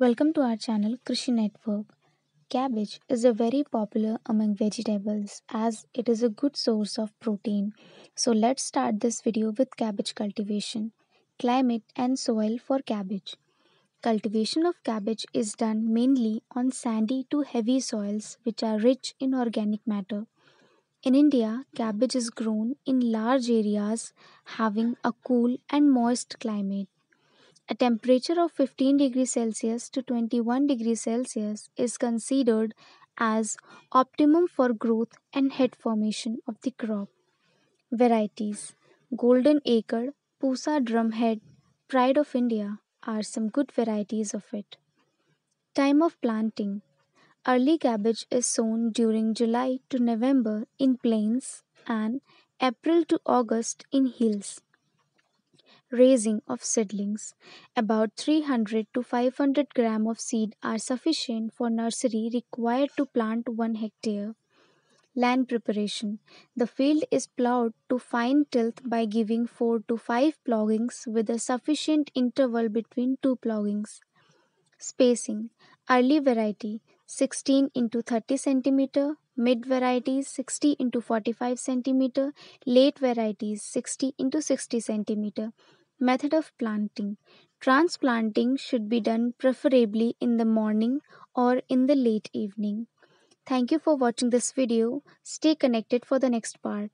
Welcome to our channel Krishi Network. Cabbage is a very popular among vegetables as it is a good source of protein. So let's start this video with cabbage cultivation, climate and soil for cabbage. Cultivation of cabbage is done mainly on sandy to heavy soils which are rich in organic matter. In India, cabbage is grown in large areas having a cool and moist climate. A temperature of 15 degrees Celsius to 21 degrees Celsius is considered as optimum for growth and head formation of the crop. Varieties Golden Acre, Pusa Drumhead, Pride of India are some good varieties of it. Time of planting Early cabbage is sown during July to November in plains and April to August in hills raising of seedlings. About 300 to 500 gram of seed are sufficient for nursery required to plant 1 hectare. Land preparation. The field is plowed to fine tilth by giving 4 to 5 ploughings with a sufficient interval between 2 ploughings. Spacing. Early variety 16 into 30 centimeter, mid varieties 60 into 45 centimeter, late varieties 60 into 60 centimeter. Method of planting Transplanting should be done preferably in the morning or in the late evening. Thank you for watching this video. Stay connected for the next part.